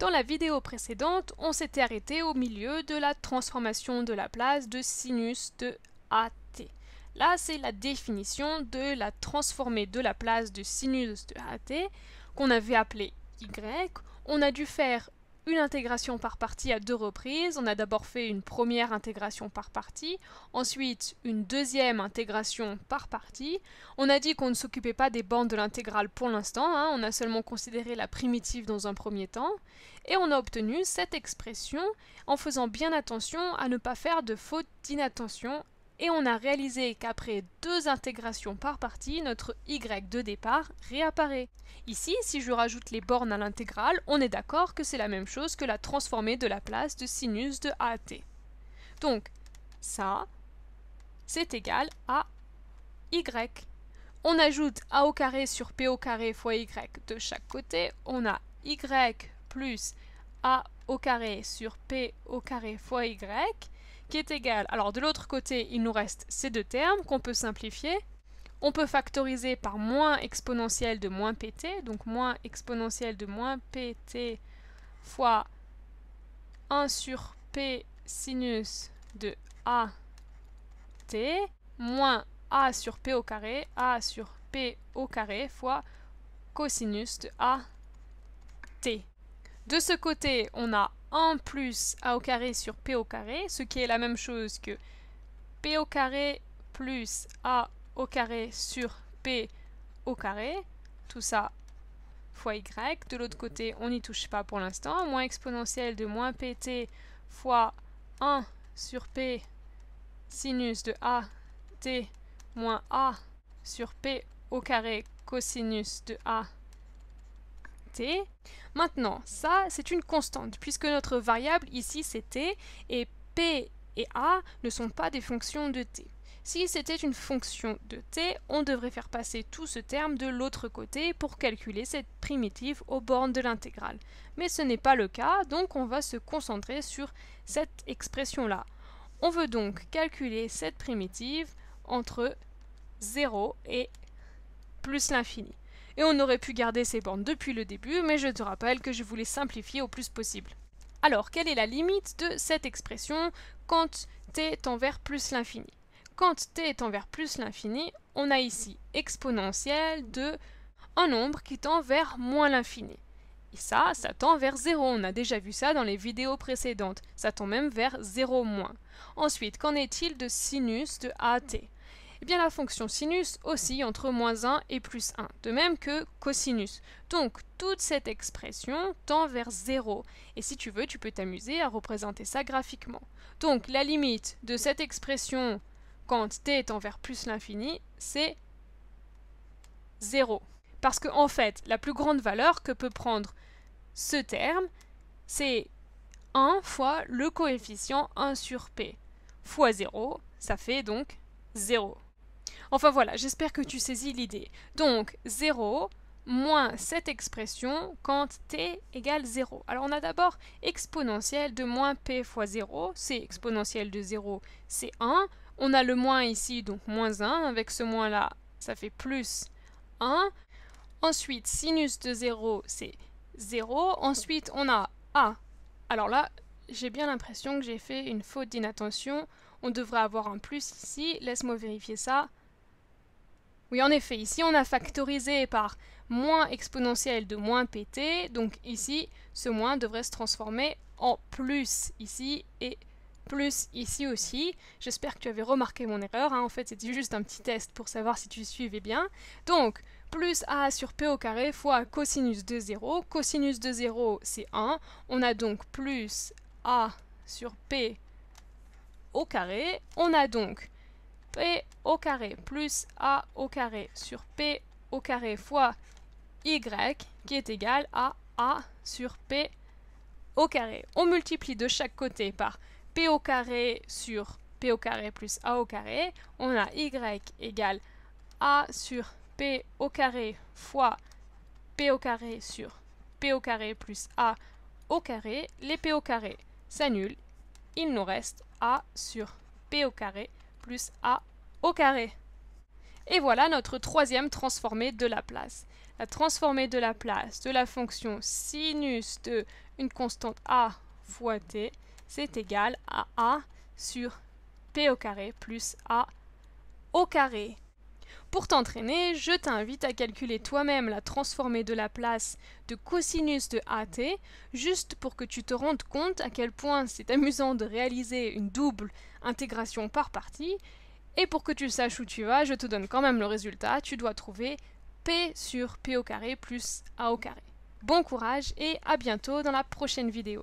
Dans la vidéo précédente, on s'était arrêté au milieu de la transformation de la place de sinus de AT. Là, c'est la définition de la transformée de la place de sinus de AT qu'on avait appelée y. On a dû faire une intégration par partie à deux reprises. On a d'abord fait une première intégration par partie, ensuite une deuxième intégration par partie. On a dit qu'on ne s'occupait pas des bandes de l'intégrale pour l'instant, hein. on a seulement considéré la primitive dans un premier temps, et on a obtenu cette expression en faisant bien attention à ne pas faire de faute d'inattention et on a réalisé qu'après deux intégrations par partie, notre y de départ réapparaît. Ici, si je rajoute les bornes à l'intégrale, on est d'accord que c'est la même chose que la transformée de la place de sinus de a t. Donc, ça, c'est égal à y. On ajoute a au carré sur p au carré fois y de chaque côté, on a y plus a au carré sur p au carré fois y, qui est égal. Alors de l'autre côté, il nous reste ces deux termes qu'on peut simplifier. On peut factoriser par moins exponentielle de moins pt, donc moins exponentielle de moins pt fois 1 sur p sinus de a t moins a sur p au carré, a sur p au carré fois cosinus de a t. De ce côté, on a en plus a au carré sur p au carré, ce qui est la même chose que p au carré plus a au carré sur p au carré, tout ça fois y. De l'autre côté, on n'y touche pas pour l'instant. Moins exponentielle de moins pt fois 1 sur p sinus de a t moins a sur p au carré cosinus de a Maintenant, ça, c'est une constante, puisque notre variable ici, c'est t, et p et a ne sont pas des fonctions de t. Si c'était une fonction de t, on devrait faire passer tout ce terme de l'autre côté pour calculer cette primitive aux bornes de l'intégrale. Mais ce n'est pas le cas, donc on va se concentrer sur cette expression-là. On veut donc calculer cette primitive entre 0 et plus l'infini et on aurait pu garder ces bornes depuis le début, mais je te rappelle que je voulais simplifier au plus possible. Alors, quelle est la limite de cette expression quand t tend vers plus l'infini Quand t tend vers plus l'infini, on a ici exponentielle de un nombre qui tend vers moins l'infini. Et ça, ça tend vers 0, on a déjà vu ça dans les vidéos précédentes, ça tend même vers 0 moins. Ensuite, qu'en est-il de sinus de AT eh bien la fonction sinus aussi entre moins 1 et plus 1, de même que cosinus. Donc toute cette expression tend vers 0, et si tu veux, tu peux t'amuser à représenter ça graphiquement. Donc la limite de cette expression quand t tend vers plus l'infini, c'est 0. Parce que en fait, la plus grande valeur que peut prendre ce terme, c'est 1 fois le coefficient 1 sur p, fois 0, ça fait donc 0. Enfin voilà, j'espère que tu saisis l'idée. Donc 0 moins cette expression quand t égale 0. Alors on a d'abord exponentielle de moins p fois 0, c'est exponentielle de 0, c'est 1. On a le moins ici, donc moins 1, avec ce moins là, ça fait plus 1. Ensuite, sinus de 0, c'est 0. Ensuite, on a a. Alors là, j'ai bien l'impression que j'ai fait une faute d'inattention. On devrait avoir un plus ici. Laisse-moi vérifier ça. Oui, en effet, ici on a factorisé par moins exponentielle de moins pt, donc ici, ce moins devrait se transformer en plus ici et plus ici aussi. J'espère que tu avais remarqué mon erreur, hein. en fait c'était juste un petit test pour savoir si tu suivais bien. Donc, plus a sur p au carré fois cosinus de 0, cosinus de 0 c'est 1, on a donc plus a sur p au carré. On a donc P au carré plus A au carré sur P au carré fois Y qui est égal à A sur P au carré. On multiplie de chaque côté par P au carré sur P au carré plus A au carré. On a Y égal A sur P au carré fois P au carré sur P au carré plus A au carré. Les P au carré s'annulent il nous reste a sur p au carré plus a au carré. Et voilà notre troisième transformée de Laplace. La transformée de la place de la fonction sinus de une constante a fois t, c'est égal à a sur p au carré plus a au carré. Pour t'entraîner, je t'invite à calculer toi-même la transformée de la place de cosinus de AT, juste pour que tu te rendes compte à quel point c'est amusant de réaliser une double intégration par partie, et pour que tu saches où tu vas, je te donne quand même le résultat, tu dois trouver P sur P au carré plus A au carré. Bon courage et à bientôt dans la prochaine vidéo.